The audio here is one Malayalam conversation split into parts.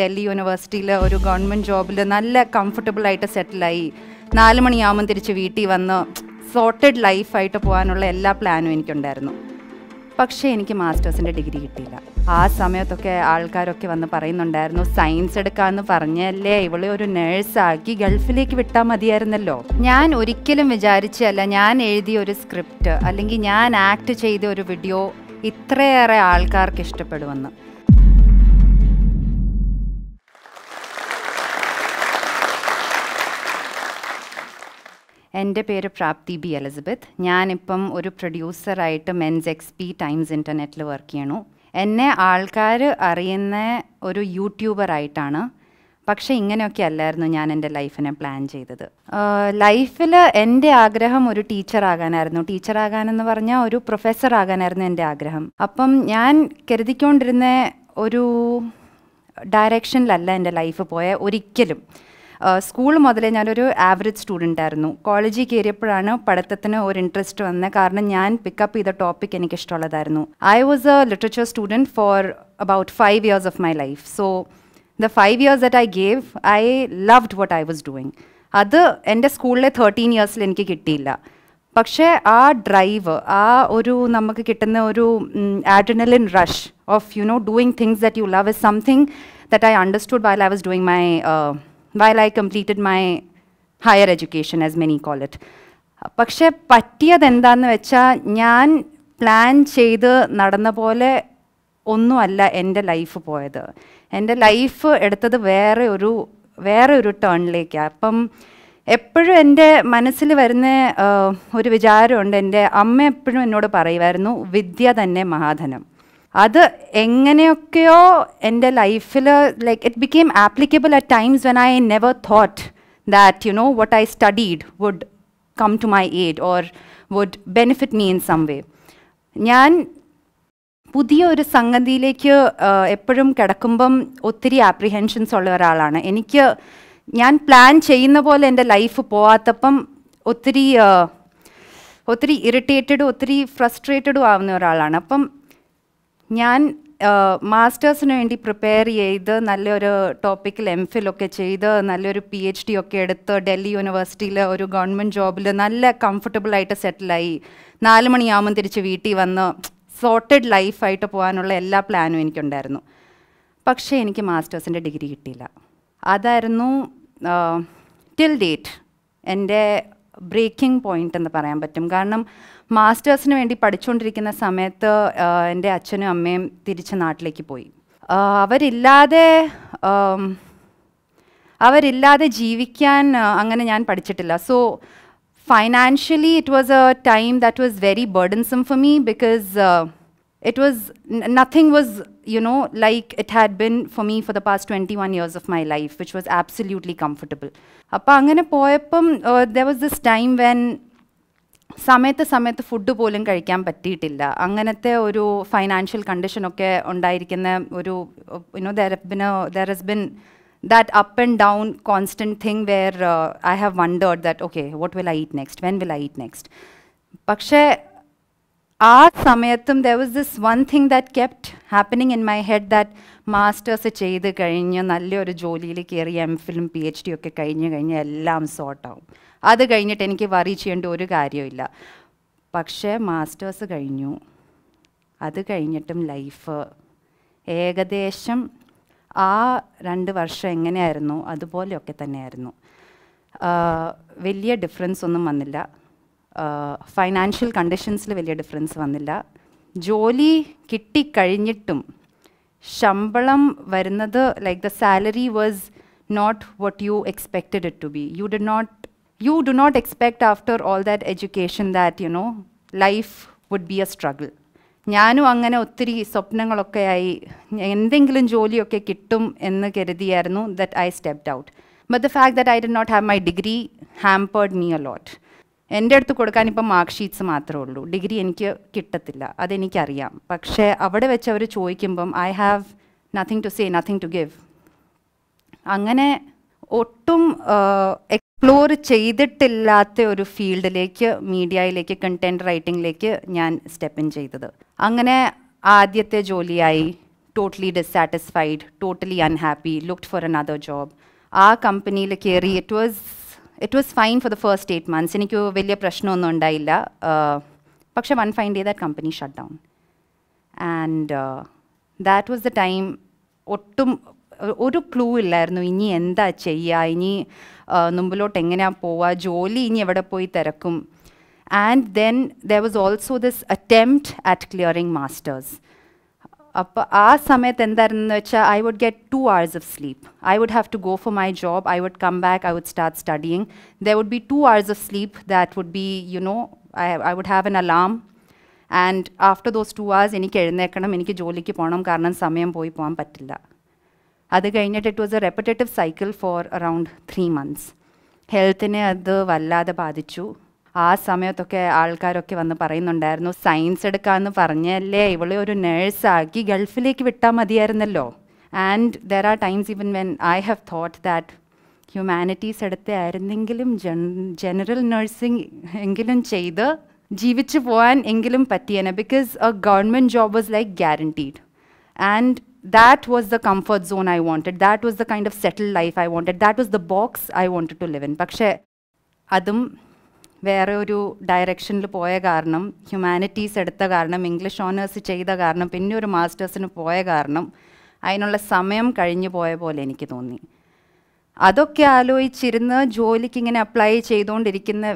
ഡൽഹി യൂണിവേഴ്സിറ്റിയിൽ ഒരു ഗവൺമെൻറ് ജോബിൽ നല്ല കംഫർട്ടബിളായിട്ട് സെറ്റിലായി നാല് മണിയാകുമ്പം തിരിച്ച് വീട്ടിൽ വന്ന് സോർട്ടഡ് ലൈഫായിട്ട് പോകാനുള്ള എല്ലാ പ്ലാനും എനിക്കുണ്ടായിരുന്നു പക്ഷേ എനിക്ക് മാസ്റ്റേഴ്സിൻ്റെ ഡിഗ്രി കിട്ടിയില്ല ആ സമയത്തൊക്കെ ആൾക്കാരൊക്കെ വന്ന് പറയുന്നുണ്ടായിരുന്നു സയൻസ് എടുക്കാമെന്ന് പറഞ്ഞല്ലേ ഇവളെ ഒരു നേഴ്സാക്കി ഗൾഫിലേക്ക് വിട്ടാൽ മതിയായിരുന്നല്ലോ ഞാൻ ഒരിക്കലും വിചാരിച്ചല്ല ഞാൻ എഴുതിയ ഒരു സ്ക്രിപ്റ്റ് അല്ലെങ്കിൽ ഞാൻ ആക്ട് ചെയ്ത ഒരു വീഡിയോ ഇത്രയേറെ ആൾക്കാർക്ക് ഇഷ്ടപ്പെടുമെന്ന് എൻ്റെ പേര് പ്രാപ്തി ബി എലിസബത്ത് ഞാനിപ്പം ഒരു പ്രൊഡ്യൂസറായിട്ട് മെൻസ് എക്സ് പി ടൈംസ് ഇൻ്റർനെറ്റിൽ വർക്ക് ചെയ്യണു എന്നെ ആൾക്കാർ അറിയുന്ന ഒരു യൂട്യൂബറായിട്ടാണ് പക്ഷേ ഇങ്ങനെയൊക്കെ അല്ലായിരുന്നു ഞാൻ എൻ്റെ ലൈഫിനെ പ്ലാൻ ചെയ്തത് ലൈഫിൽ എൻ്റെ ആഗ്രഹം ഒരു ടീച്ചർ ആകാനായിരുന്നു ടീച്ചർ ആകാനെന്ന് പറഞ്ഞാൽ ഒരു പ്രൊഫസർ ആകാനായിരുന്നു എൻ്റെ ആഗ്രഹം അപ്പം ഞാൻ കരുതിക്കൊണ്ടിരുന്ന ഒരു ഡയറക്ഷനിലല്ല എൻ്റെ ലൈഫ് പോയ ഒരിക്കലും സ്കൂൾ മുതലേ ഞാനൊരു ആവറേജ് സ്റ്റുഡൻ്റ് ആയിരുന്നു കോളേജിൽ കയറിയപ്പോഴാണ് പഠിത്തത്തിന് ഒരു ഇൻട്രസ്റ്റ് വന്നത് കാരണം ഞാൻ പിക്കപ്പ് ചെയ്ത ടോപ്പിക് എനിക്ക് ഇഷ്ടമുള്ളതായിരുന്നു I was a literature student for about five years of my life so the five years that I gave I loved what I was doing അത് എൻ്റെ സ്കൂളിലെ തേർട്ടീൻ ഇയേഴ്സിൽ എനിക്ക് കിട്ടിയില്ല പക്ഷേ ആ ഡ്രൈവ് ആ ഒരു നമുക്ക് കിട്ടുന്ന ഒരു adrenaline rush of you know doing things that you love is something that I understood while I was doing my while I completed my higher education as many call it പക്ഷേ പറ്റിയത് എന്താണെന്ന് വെച്ചാൽ ഞാൻ പ്ലാൻ ചെയ്ത് നടന്ന പോലെ ഒന്നുമല്ല എൻ്റെ ലൈഫ് പോയത് എൻ്റെ ലൈഫ് എടുത്തത് വേറെ ഒരു വേറെ ഒരു ടേണിലേക്കാണ് അപ്പം എപ്പോഴും എൻ്റെ മനസ്സിൽ വരുന്ന ഒരു വിചാരമുണ്ട് എൻ്റെ അമ്മ എപ്പോഴും എന്നോട് പറയുമായിരുന്നു വിദ്യ തന്നെ മഹാധനം അത് എങ്ങനെയൊക്കെയോ എൻ്റെ ലൈഫിൽ like it became applicable at times when I never thought that you know what I studied would come to my aid or would benefit me in some way ഞാൻ പുതിയ ഒരു സംഗതിയിലേക്ക് എപ്പോഴും കിടക്കുമ്പം ഒത്തിരി ആപ്രിഹെൻഷൻസ് ഉള്ള ഒരാളാണ് എനിക്ക് ഞാൻ പ്ലാൻ ചെയ്യുന്ന പോലെ എൻ്റെ ലൈഫ് പോവാത്തപ്പം ഒത്തിരി ഒത്തിരി ഇറിറ്റേറ്റഡും ഒത്തിരി ഫ്രസ്ട്രേറ്റഡും ആവുന്ന ഒരാളാണ് അപ്പം ഞാൻ മാസ്റ്റേഴ്സിന് വേണ്ടി പ്രിപ്പയർ ചെയ്ത് നല്ലൊരു ടോപ്പിക്കിൽ എം ഫിലൊക്കെ ചെയ്ത് നല്ലൊരു പി എച്ച് ഡി ഒക്കെ എടുത്ത് ഡൽഹി യൂണിവേഴ്സിറ്റിയിൽ ഒരു ഗവൺമെൻറ് ജോബിൽ നല്ല കംഫർട്ടബിളായിട്ട് സെറ്റിലായി നാല് മണിയാകുമ്പം തിരിച്ച് വീട്ടിൽ വന്ന് സോർട്ടഡ് ലൈഫായിട്ട് പോകാനുള്ള എല്ലാ പ്ലാനും എനിക്കുണ്ടായിരുന്നു പക്ഷേ എനിക്ക് മാസ്റ്റേഴ്സിൻ്റെ ഡിഗ്രി കിട്ടിയില്ല അതായിരുന്നു ടിൽ ഡേറ്റ് എൻ്റെ ബ്രേക്കിംഗ് പോയിന്റ് എന്ന് പറയാൻ പറ്റും കാരണം മാസ്റ്റേഴ്സിന് വേണ്ടി പഠിച്ചുകൊണ്ടിരിക്കുന്ന സമയത്ത് എൻ്റെ അച്ഛനും അമ്മയും തിരിച്ച് നാട്ടിലേക്ക് പോയി അവരില്ലാതെ അവരില്ലാതെ ജീവിക്കാൻ അങ്ങനെ ഞാൻ പഠിച്ചിട്ടില്ല so financially it was a time that was very burdensome for me because it was nothing was you know, like it had been for me for the past 21 years of my life, which was absolutely comfortable. Uh, there was this time when Sametha സമയത്ത് സമയത്ത് ഫുഡ് പോലും കഴിക്കാൻ പറ്റിയിട്ടില്ല അങ്ങനത്തെ ഒരു ഫൈനാൻഷ്യൽ കണ്ടീഷനൊക്കെ ഉണ്ടായിരിക്കുന്ന ഒരു you know there been there has been that up and down constant thing where uh, I have wondered that, okay, what will I eat next? When will I eat next? പക്ഷേ ആ സമയത്തും there was this one thing that kept happening in my head that masters ചെയ്ത് കഴിഞ്ഞ് നല്ലൊരു ജോലിയിൽ കയറി എം ഫിലും പി എച്ച് ഡി ഒക്കെ കഴിഞ്ഞ് കഴിഞ്ഞ് എല്ലാം സോർട്ടാവും അത് കഴിഞ്ഞിട്ട് എനിക്ക് വറി ചെയ്യേണ്ട ഒരു കാര്യമില്ല പക്ഷേ മാസ്റ്റേഴ്സ് കഴിഞ്ഞു അത് കഴിഞ്ഞിട്ടും ലൈഫ് ഏകദേശം ആ രണ്ട് വർഷം എങ്ങനെയായിരുന്നു അതുപോലെയൊക്കെ തന്നെയായിരുന്നു വലിയ ഡിഫറൻസ് ഒന്നും വന്നില്ല ഫൈനാൻഷ്യൽ കണ്ടീഷൻസിൽ വലിയ ഡിഫറൻസ് വന്നില്ല ജോലി കിട്ടിക്കഴിഞ്ഞിട്ടും ശമ്പളം വരുന്നത് like the salary was not what you expected it to be you D not you do not expect after all that education that you know life would be a struggle ഞാനും അങ്ങനെ ഒത്തിരി സ്വപ്നങ്ങളൊക്കെ ആയി എന്തെങ്കിലും ജോലിയൊക്കെ കിട്ടും എന്ന് കരുതിയായിരുന്നു that I stepped out but the fact that I D not have my degree hampered me a lot എൻ്റെ അടുത്ത് കൊടുക്കാൻ ഇപ്പം മാർക്ക് ഷീറ്റ്സ് മാത്രമേ ഉള്ളൂ ഡിഗ്രി എനിക്ക് കിട്ടത്തില്ല അതെനിക്കറിയാം പക്ഷേ അവിടെ വെച്ച് അവർ ചോദിക്കുമ്പം I have nothing to say nothing to give അങ്ങനെ ഒട്ടും എക്സ്പ്ലോർ ചെയ്തിട്ടില്ലാത്ത ഒരു ഫീൽഡിലേക്ക് മീഡിയയിലേക്ക് കണ്ടൻറ് റൈറ്റിംഗിലേക്ക് ഞാൻ സ്റ്റെപ്പ് ഇൻ ചെയ്തത് അങ്ങനെ ആദ്യത്തെ ജോലിയായി totally dissatisfied totally unhappy look for another job ആ കമ്പനിയിൽ കയറി it was it was fine for the first eight months എനിക്ക് വലിയ പ്രശ്നമൊന്നും ഉണ്ടായില്ല പക്ഷെ one fine day that company shut down and that was the time ഒട്ടും ഒരു ക്ലൂ ഇല്ലായിരുന്നു ഇനി എന്താ ചെയ്യുക ഇനി മുമ്പിലോട്ട് എങ്ങനെയാണ് പോവുക ജോലി ഇനി എവിടെ പോയി തിരക്കും and then there was also this attempt at clearing masters I would get two hours of sleep. I would have to go for my job. I would come back. I would start studying. There would be two hours of sleep that would be, you know, I, would have an alarm. And after those two hours, I would have to go to It was a repetitive cycle for around three months. Health was a ആ സമയത്തൊക്കെ ആൾക്കാരൊക്കെ വന്ന് പറയുന്നുണ്ടായിരുന്നു സയൻസ് എടുക്കാമെന്ന് പറഞ്ഞല്ലേ ഇവളെ ഒരു നേഴ്സാക്കി ഗൾഫിലേക്ക് വിട്ടാൽ മതിയായിരുന്നല്ലോ and there are times even when I have thought that humanities എടുത്തായിരുന്നെങ്കിലും ജൻ ജനറൽ നഴ്സിംഗ് എങ്കിലും ചെയ്ത് ജീവിച്ചു പോകാൻ എങ്കിലും പറ്റിയേനെ because a government job was like guaranteed and that was the comfort zone I wanted that was the kind of settled life I wanted that was the box I wanted to live in പക്ഷേ അതും വേറെ ഒരു ഡയറക്ഷനിൽ പോയ കാരണം ഹ്യൂമാനിറ്റീസ് എടുത്ത കാരണം ഇംഗ്ലീഷ് ഓണേഴ്സ് ചെയ്ത കാരണം പിന്നെ ഒരു മാസ്റ്റേഴ്സിന് പോയ കാരണം അതിനുള്ള സമയം കഴിഞ്ഞു പോയ പോലെ എനിക്ക് തോന്നി അതൊക്കെ ആലോചിച്ചിരുന്ന് ജോലിക്ക് ഇങ്ങനെ അപ്ലൈ ചെയ്തുകൊണ്ടിരിക്കുന്ന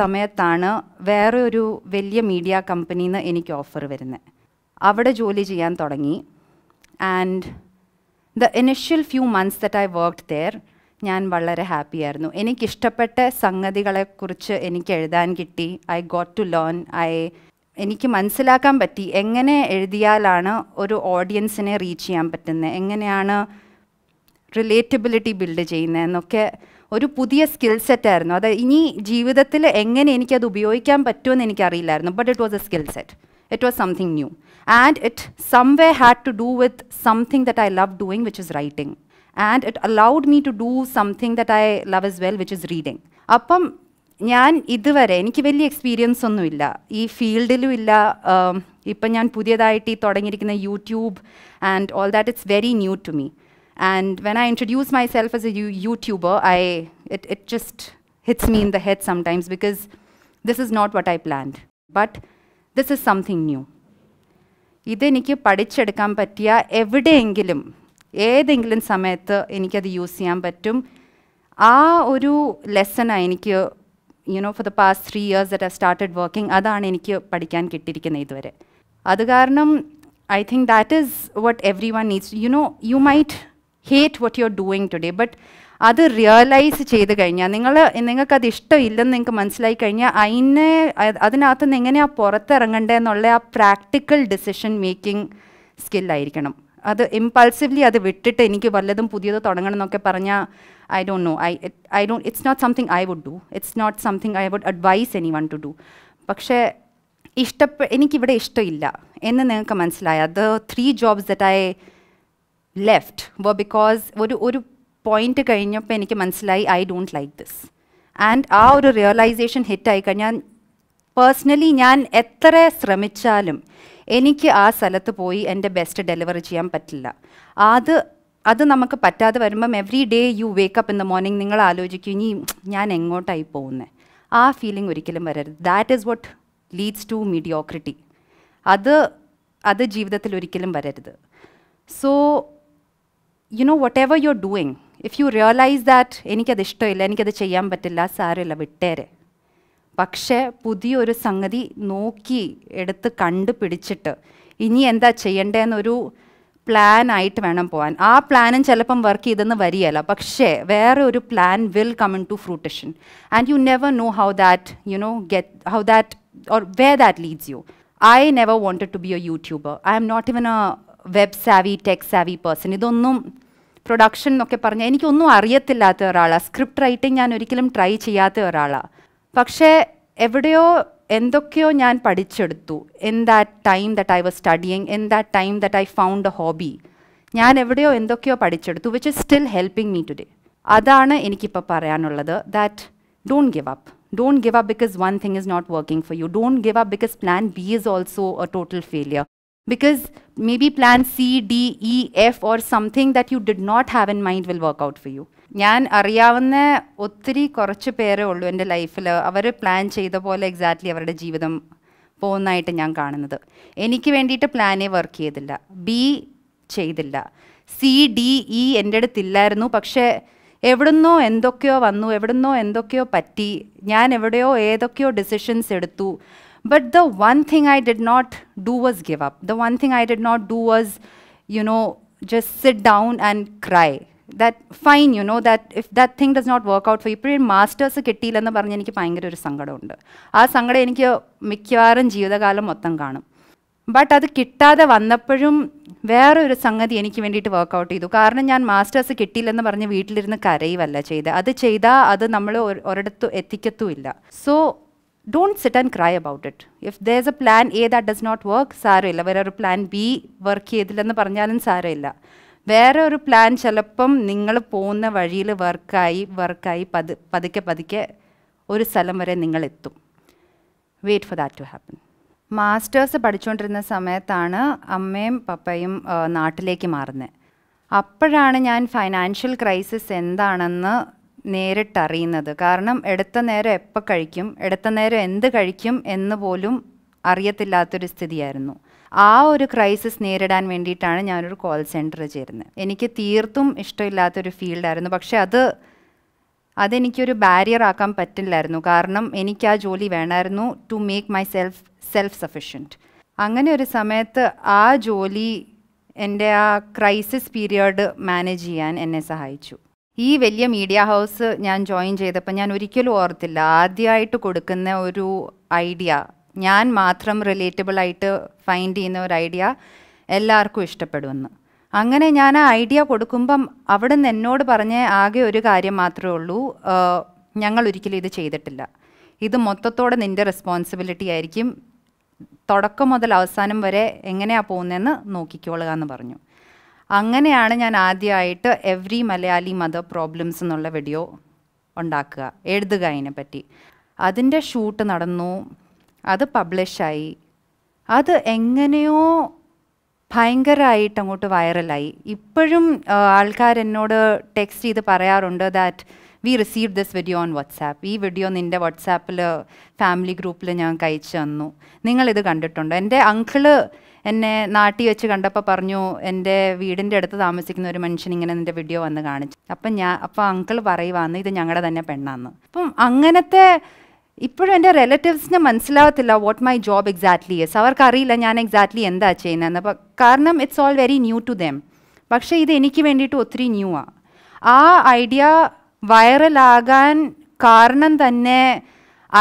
സമയത്താണ് വേറെ ഒരു വലിയ മീഡിയ കമ്പനിയിൽ നിന്ന് എനിക്ക് ഓഫർ വരുന്നത് അവിടെ ജോലി ചെയ്യാൻ തുടങ്ങി and the initial few months that I work there ഞാൻ വളരെ ഹാപ്പിയായിരുന്നു എനിക്കിഷ്ടപ്പെട്ട സംഗതികളെക്കുറിച്ച് എനിക്ക് എഴുതാൻ കിട്ടി I got to learn I എനിക്ക് മനസ്സിലാക്കാൻ പറ്റി എങ്ങനെ എഴുതിയാലാണ് ഒരു ഓഡിയൻസിനെ റീച്ച് ചെയ്യാൻ പറ്റുന്നത് എങ്ങനെയാണ് റിലേറ്റബിലിറ്റി ബിൽഡ് ചെയ്യുന്നത് എന്നൊക്കെ ഒരു പുതിയ സ്കിൽ സെറ്റായിരുന്നു അത് ഇനി ജീവിതത്തിൽ എങ്ങനെ എനിക്കത് ഉപയോഗിക്കാൻ പറ്റുമെന്ന് എനിക്കറിയില്ലായിരുന്നു but it was a skill set it was something new and it somehow had to do with something that I love doing which is writing and it allowed me to do something that I love as well which is reading അപ്പം ഞാൻ ഇതുവരെ എനിക്ക് വലിയ എക്സ്പീരിയൻസ് ഒന്നുമില്ല ഈ ഫീൽഡിലും ഇല്ല ഇപ്പം ഞാൻ പുതിയതായിട്ട് ഈ തുടങ്ങിയിരിക്കുന്ന YouTube and all that it's very new to me and when I introduce myself as a YouTuber I it it just hits me in the head sometimes because this is not what I planned but this is something new ഇതെനിക്ക് പഠിച്ചെടുക്കാൻ പറ്റിയ എവിടെയെങ്കിലും ഏതെങ്കിലും സമയത്ത് എനിക്കത് യൂസ് ചെയ്യാൻ പറ്റും ആ ഒരു ലെസണാണ് എനിക്ക് you know for the past three years that I started working അതാണ് എനിക്ക് പഠിക്കാൻ കിട്ടിയിരിക്കുന്നത് ഇതുവരെ അത് കാരണം I think that is what everyone needs you know you might hate what you are doing today but അത് റിയലൈസ് ചെയ്ത് കഴിഞ്ഞാൽ നിങ്ങൾ നിങ്ങൾക്കത് ഇഷ്ടമില്ലെന്ന് നിങ്ങൾക്ക് മനസ്സിലായി കഴിഞ്ഞാൽ അതിനെ അതിനകത്ത് നിന്ന് എങ്ങനെയാണ് പുറത്തിറങ്ങേണ്ടതെന്നുള്ള ആ പ്രാക്ടിക്കൽ ഡിസിഷൻ മേക്കിംഗ് സ്കില്ലായിരിക്കണം അത് ഇമ്പൾസീവ്ലി അത് വിട്ടിട്ട് എനിക്ക് വല്ലതും പുതിയത് തുടങ്ങണം എന്നൊക്കെ പറഞ്ഞാൽ I do know I I do it's not something I would do it's not something I would advise anyone to do പക്ഷേ ഇഷ്ടപ്പെ എനിക്കിവിടെ ഇഷ്ടമില്ല എന്ന് നിങ്ങൾക്ക് മനസ്സിലായ അത് three jobs that I left വ ബിക്കോസ് ഒരു ഒരു പോയിന്റ് കഴിഞ്ഞപ്പോൾ എനിക്ക് മനസ്സിലായി I don't like this and ആ ഒരു റിയലൈസേഷൻ ഹിറ്റായി കഴിഞ്ഞാൽ പേഴ്സണലി ഞാൻ എത്ര ശ്രമിച്ചാലും എനിക്ക് ആ സ്ഥലത്ത് പോയി എൻ്റെ ബെസ്റ്റ് ഡെലിവർ ചെയ്യാൻ പറ്റില്ല അത് അത് നമുക്ക് പറ്റാതെ വരുമ്പം every day you wake up in the morning നിങ്ങൾ ആലോചിക്കും ഇനി ഞാൻ എങ്ങോട്ടായി പോകുന്നത് ആ ഫീലിംഗ് ഒരിക്കലും വരരുത് that is what leads to mediocrity അത് അത് ജീവിതത്തിൽ ഒരിക്കലും വരരുത് so you know whatever you are doing if you realise that എനിക്കത് ഇഷ്ടമില്ല എനിക്കത് ചെയ്യാൻ പറ്റില്ല സാരമില്ല വിട്ടേരെ പക്ഷേ പുതിയൊരു സംഗതി നോക്കി എടുത്ത് കണ്ടുപിടിച്ചിട്ട് ഇനി എന്താ ചെയ്യേണ്ടതെന്നൊരു പ്ലാൻ ആയിട്ട് വേണം പോകാൻ ആ പ്ലാനും ചിലപ്പം വർക്ക് ചെയ്തെന്ന് വരികയല്ല പക്ഷേ വേറെ ഒരു plan will come in to fruition and you never know how that you know get how that or way that leads you I never wanted to be a YouTuber I am not even a web savvy tech savvy person ഇതൊന്നും പ്രൊഡക്ഷൻ എന്നൊക്കെ പറഞ്ഞാൽ എനിക്കൊന്നും അറിയത്തില്ലാത്ത ഒരാളാണ് സ്ക്രിപ്റ്റ് റൈറ്റിംഗ് ഞാൻ ഒരിക്കലും ട്രൈ ചെയ്യാത്ത ഒരാളാണ് പക്ഷേ എവിടെയോ എന്തൊക്കെയോ ഞാൻ പഠിച്ചെടുത്തു in that time that I was studying in that time that I found a hobby ഞാൻ എവിടെയോ എന്തൊക്കെയോ പഠിച്ചെടുത്തു which is still helping me today അതാണ് എനിക്കിപ്പോൾ പറയാനുള്ളത് that don't give up don't give up because one thing is not working for you don't give up because plan B is also a total failure because maybe plan C, D, E, F or something that you did not have in mind will work out for you. ഞാൻ അറിയാവുന്ന ഒത്തിരി കുറച്ച് പേരേ ഉള്ളൂ എൻ്റെ ലൈഫിൽ അവർ പ്ലാൻ ചെയ്ത പോലെ എക്സാക്ട്ലി അവരുടെ ജീവിതം പോകുന്നതായിട്ട് ഞാൻ കാണുന്നത് എനിക്ക് വേണ്ടിയിട്ട് പ്ലാനേ വർക്ക് ചെയ്തില്ല ബി ചെയ്തില്ല സി ഡി ഇ എൻ്റെ അടുത്തില്ലായിരുന്നു പക്ഷേ എവിടുന്നോ എന്തൊക്കെയോ വന്നു എവിടുന്നോ എന്തൊക്കെയോ പറ്റി ഞാൻ എവിടെയോ ഏതൊക്കെയോ ഡിസിഷൻസ് എടുത്തു but the one thing I did not do was give up the one thing I did not do was you know just sit down and cry that fine you know that if that thing does not work out for ഇപ്പോഴും മാസ്റ്റേഴ്സ് കിട്ടിയില്ലെന്ന് പറഞ്ഞ് എനിക്ക് ഭയങ്കര ഒരു സങ്കടമുണ്ട് ആ സങ്കടം എനിക്ക് മിക്കവാറും ജീവിതകാലം മൊത്തം കാണും ബട്ട് അത് കിട്ടാതെ വന്നപ്പോഴും വേറെ ഒരു സംഗതി എനിക്ക് വേണ്ടിയിട്ട് വർക്ക് ഔട്ട് ചെയ്തു കാരണം ഞാൻ മാസ്റ്റേഴ്സ് കിട്ടിയില്ലെന്ന് പറഞ്ഞ് വീട്ടിലിരുന്ന് കരയുമല്ല ചെയ്ത് അത് ചെയ്താൽ അത് നമ്മൾ ഒരിടത്തും എത്തിക്കത്തുമില്ല so don't sit and cry about it if there is a plan A that does not work സാരമില്ല വേറെ ഒരു പ്ലാൻ ബി വർക്ക് ചെയ്തില്ലെന്ന് പറഞ്ഞാലും സാരമില്ല വേറെ ഒരു പ്ലാൻ ചിലപ്പം നിങ്ങൾ പോകുന്ന വഴിയിൽ വർക്കായി വർക്കായി പത് പതുക്കെ പതുക്കെ ഒരു സ്ഥലം വരെ നിങ്ങൾ എത്തും wait for that to happen masters പഠിച്ചുകൊണ്ടിരുന്ന സമയത്താണ് അമ്മയും പപ്പയും നാട്ടിലേക്ക് മാറുന്നത് അപ്പോഴാണ് ഞാൻ ഫൈനാൻഷ്യൽ ക്രൈസിസ് എന്താണെന്ന് നേരിട്ടറിയുന്നത് കാരണം എടുത്ത നേരം എപ്പോൾ കഴിക്കും എടുത്ത നേരം എന്ത് കഴിക്കും എന്ന് പോലും അറിയത്തില്ലാത്തൊരു സ്ഥിതിയായിരുന്നു ആ ഒരു ക്രൈസിസ് നേരിടാൻ വേണ്ടിയിട്ടാണ് ഞാനൊരു കോൾ സെൻറ്റർ ചേരുന്നത് എനിക്ക് തീർത്തും ഇഷ്ടമില്ലാത്തൊരു ഫീൽഡായിരുന്നു പക്ഷേ അത് അതെനിക്കൊരു ബാരിയർ ആക്കാൻ പറ്റില്ലായിരുന്നു കാരണം എനിക്ക് ആ ജോലി വേണമായിരുന്നു to make myself self sufficient അങ്ങനെ ഒരു സമയത്ത് ആ ജോലി എൻ്റെ ആ ക്രൈസിസ് പീരിയഡ് മാനേജ് ചെയ്യാൻ എന്നെ സഹായിച്ചു ഈ വലിയ മീഡിയ ഹൗസ് ഞാൻ ജോയിൻ ചെയ്തപ്പോൾ ഞാൻ ഒരിക്കലും ഓർത്തില്ല ആദ്യമായിട്ട് കൊടുക്കുന്ന ഒരു ഐഡിയ ഞാൻ മാത്രം റിലേറ്റബിൾ ആയിട്ട് ഫൈൻഡ് ചെയ്യുന്ന ഒരു ഐഡിയ എല്ലാവർക്കും ഇഷ്ടപ്പെടുമെന്ന് അങ്ങനെ ഞാൻ ആ ഐഡിയ കൊടുക്കുമ്പം അവിടെ നിന്ന് എന്നോട് പറഞ്ഞ ആകെ ഒരു കാര്യം മാത്രമേ ഉള്ളൂ ഞങ്ങൾ ഒരിക്കലും ഇത് ചെയ്തിട്ടില്ല ഇത് മൊത്തത്തോടെ നിൻ്റെ റെസ്പോൺസിബിലിറ്റി ആയിരിക്കും തുടക്കം മുതൽ അവസാനം വരെ എങ്ങനെയാണ് പോകുന്നതെന്ന് നോക്കിക്കോളുക എന്ന് പറഞ്ഞു അങ്ങനെയാണ് ഞാൻ ആദ്യമായിട്ട് എവ്രി മലയാളി മദർ പ്രോബ്ലംസ് എന്നുള്ള വീഡിയോ ഉണ്ടാക്കുക എഴുതുക അതിനെപ്പറ്റി അതിൻ്റെ ഷൂട്ട് നടന്നു അത് പബ്ലിഷായി അത് എങ്ങനെയോ ഭയങ്കരമായിട്ട് അങ്ങോട്ട് വൈറലായി ഇപ്പോഴും ആൾക്കാർ എന്നോട് ടെക്സ്റ്റ് ചെയ്ത് പറയാറുണ്ട് that we receive this video on WhatsApp ഈ വീഡിയോ നിൻ്റെ വാട്സാപ്പിൽ ഫാമിലി ഗ്രൂപ്പിൽ ഞാൻ കഴിച്ച് തന്നു നിങ്ങളിത് കണ്ടിട്ടുണ്ട് എൻ്റെ അങ്കിള് എന്നെ നാട്ടി വെച്ച് കണ്ടപ്പോൾ പറഞ്ഞു എൻ്റെ വീടിൻ്റെ അടുത്ത് താമസിക്കുന്ന ഒരു മനുഷ്യൻ ഇങ്ങനെ നിൻ്റെ വീഡിയോ വന്ന് കാണിച്ചു അപ്പം ഞാൻ അപ്പോൾ അങ്കിൾ പറയുവാന്ന് ഇത് ഞങ്ങളുടെ തന്നെ പെണ്ണാന്ന് അപ്പം അങ്ങനത്തെ ഇപ്പോഴും എൻ്റെ റിലേറ്റീവ്സിന് മനസ്സിലാവത്തില്ല what my job exactly yes അവർക്കറിയില്ല ഞാൻ എക്സാക്ട്ലി എന്താ ചെയ്യുന്നതെന്ന് അപ്പം കാരണം it's all very new to them പക്ഷേ ഇത് എനിക്ക് വേണ്ടിയിട്ട് ഒത്തിരി ന്യൂ ആ ആ ഐഡിയ വൈറലാകാൻ കാരണം തന്നെ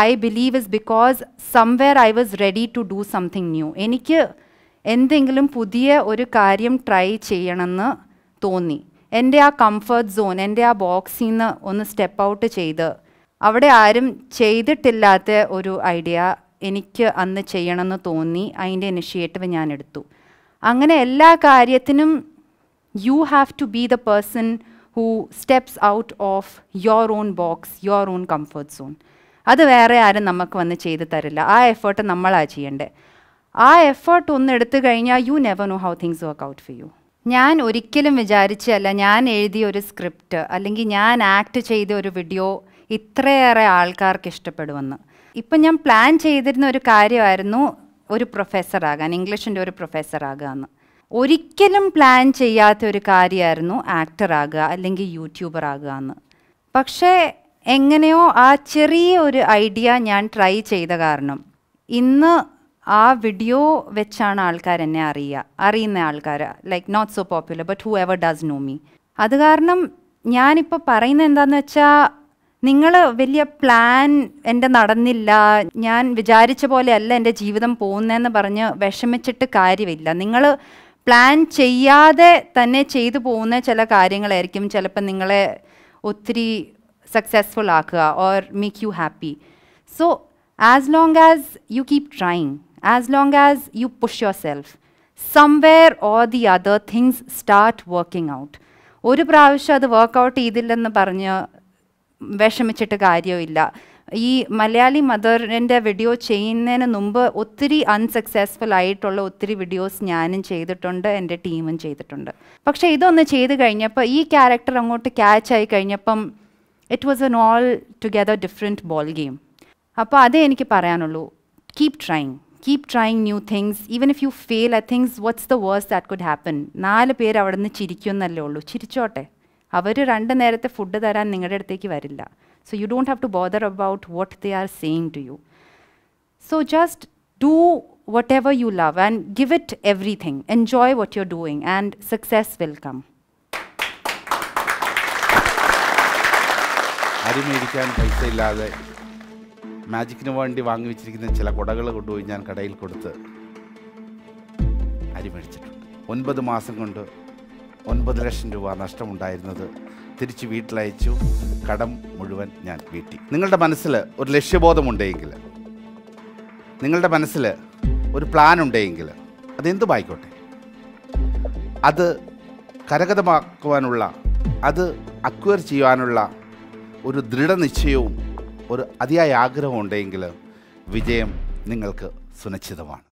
I believe is because somewhere I was ready to do something new എനിക്ക് എന്തെങ്കിലും പുതിയ ഒരു കാര്യം ട്രൈ ചെയ്യണമെന്ന് തോന്നി എൻ്റെ ആ കംഫർട്ട് സോൺ എൻ്റെ ആ ബോക്സിൽ നിന്ന് ഒന്ന് സ്റ്റെപ്പ് ഔട്ട് ചെയ്ത് അവിടെ ആരും ചെയ്തിട്ടില്ലാത്ത ഒരു ഐഡിയ എനിക്ക് അന്ന് ചെയ്യണമെന്ന് തോന്നി അതിൻ്റെ ഇനിഷ്യേറ്റീവ് ഞാൻ എടുത്തു അങ്ങനെ എല്ലാ കാര്യത്തിനും you have to be the person who steps out of your own box your own comfort zone അത് വേറെ ആരും നമുക്ക് വന്ന് ചെയ്തു തരില്ല ആ എഫേർട്ട് നമ്മളാ ചെയ്യേണ്ടത് ആ എഫേർട്ട് ഒന്ന് എടുത്തു കഴിഞ്ഞാൽ you never know how things work out for you ഞാൻ ഒരിക്കലും വിചാരിച്ചല്ല ഞാൻ എഴുതിയ ഒരു സ്ക്രിപ്റ്റ് അല്ലെങ്കിൽ ഞാൻ ആക്ട് ചെയ്ത ഒരു വീഡിയോ ഇത്രയേറെ ആൾക്കാർക്ക് ഇഷ്ടപ്പെടുമെന്ന് ഇപ്പം ഞാൻ പ്ലാൻ ചെയ്തിരുന്ന ഒരു കാര്യമായിരുന്നു ഒരു പ്രൊഫസറാകാൻ ഇംഗ്ലീഷിൻ്റെ ഒരു പ്രൊഫസറാകുക എന്ന് ഒരിക്കലും പ്ലാൻ ചെയ്യാത്ത ഒരു കാര്യമായിരുന്നു ആക്ടറാകുക അല്ലെങ്കിൽ യൂട്യൂബർ ആകുക എന്ന് പക്ഷേ എങ്ങനെയോ ആ ചെറിയ ഒരു ഐഡിയ ഞാൻ ട്രൈ ചെയ്ത കാരണം ഇന്ന് ആ വീഡിയോ വെച്ചാണ് ആൾക്കാർ എന്നെ അറിയുക അറിയുന്ന ആൾക്കാർ like not so popular but whoever does know me അത് കാരണം ഞാനിപ്പോൾ പറയുന്നത് എന്താണെന്ന് വെച്ചാൽ നിങ്ങൾ വലിയ പ്ലാൻ എൻ്റെ നടന്നില്ല ഞാൻ വിചാരിച്ച പോലെ അല്ല എൻ്റെ ജീവിതം പോകുന്നതെന്ന് പറഞ്ഞ് വിഷമിച്ചിട്ട് കാര്യമില്ല നിങ്ങൾ പ്ലാൻ ചെയ്യാതെ തന്നെ ചെയ്തു പോകുന്ന ചില കാര്യങ്ങളായിരിക്കും ചിലപ്പോൾ നിങ്ങളെ ഒത്തിരി സക്സസ്ഫുൾ ആക്കുക or make you happy so as long as you keep trying as long as you push yourself somewhere or the other things start working out ഒരു പ്രാവശ്യം അത് വർക്ക് ഔട്ട് ചെയ്തില്ലെന്ന് പറഞ്ഞ് വിഷമിച്ചിട്ട് കാര്യമില്ല ഈ മലയാളി മദറിൻ്റെ വീഡിയോ ചെയ്യുന്നതിന് മുമ്പ് ഒത്തിരി അൺസക്സസ്ഫുൾ ആയിട്ടുള്ള ഒത്തിരി വീഡിയോസ് ഞാനും ചെയ്തിട്ടുണ്ട് എൻ്റെ ടീമും ചെയ്തിട്ടുണ്ട് പക്ഷേ ഇതൊന്ന് ചെയ്ത് കഴിഞ്ഞപ്പോൾ ഈ ക്യാരക്ടർ അങ്ങോട്ട് ക്യാച്ച് ആയി കഴിഞ്ഞപ്പം it was an altogether different ball game അപ്പോൾ അതേ എനിക്ക് പറയാനുള്ളൂ keep trying keep trying new things even if you fail I thinks what's the worse that could happen നാല് പേര് അവിടെ നിന്ന് ചിരിക്കുമെന്നല്ലേ ഉള്ളൂ ചിരിച്ചോട്ടെ അവർ രണ്ട് നേരത്തെ ഫുഡ് തരാൻ നിങ്ങളുടെ അടുത്തേക്ക് വരില്ല so you don't have to bother about what they are saying to you so just do whatever you love and give it everything enjoy what you are doing and success will come അരി മേടിക്കാൻ പൈസ ഇല്ലാതെ മാജിക്കിന് വേണ്ടി വാങ്ങി വെച്ചിരിക്കുന്ന ചില കുടകൾ കൊണ്ടുപോയി ഞാൻ കടയിൽ കൊടുത്ത് അരി മേടിച്ചിട്ടുണ്ട് ഒൻപത് മാസം കൊണ്ട് ഒൻപത് ലക്ഷം രൂപ നഷ്ടമുണ്ടായിരുന്നത് തിരിച്ച് വീട്ടിലയച്ചു കടം മുഴുവൻ ഞാൻ വീട്ടി നിങ്ങളുടെ മനസ്സിൽ ഒരു ലക്ഷ്യബോധമുണ്ടെങ്കിൽ നിങ്ങളുടെ മനസ്സിൽ ഒരു പ്ലാൻ ഉണ്ടെങ്കിൽ അതെന്തുമായിക്കോട്ടെ അത് കരഗതമാക്കുവാനുള്ള അത് അക്വയർ ചെയ്യുവാനുള്ള ഒരു ദൃഢനിശ്ചയവും ഒരു അതിയായ ആഗ്രഹവും ഉണ്ടെങ്കിൽ വിജയം നിങ്ങൾക്ക് സുനിശ്ചിതമാണ്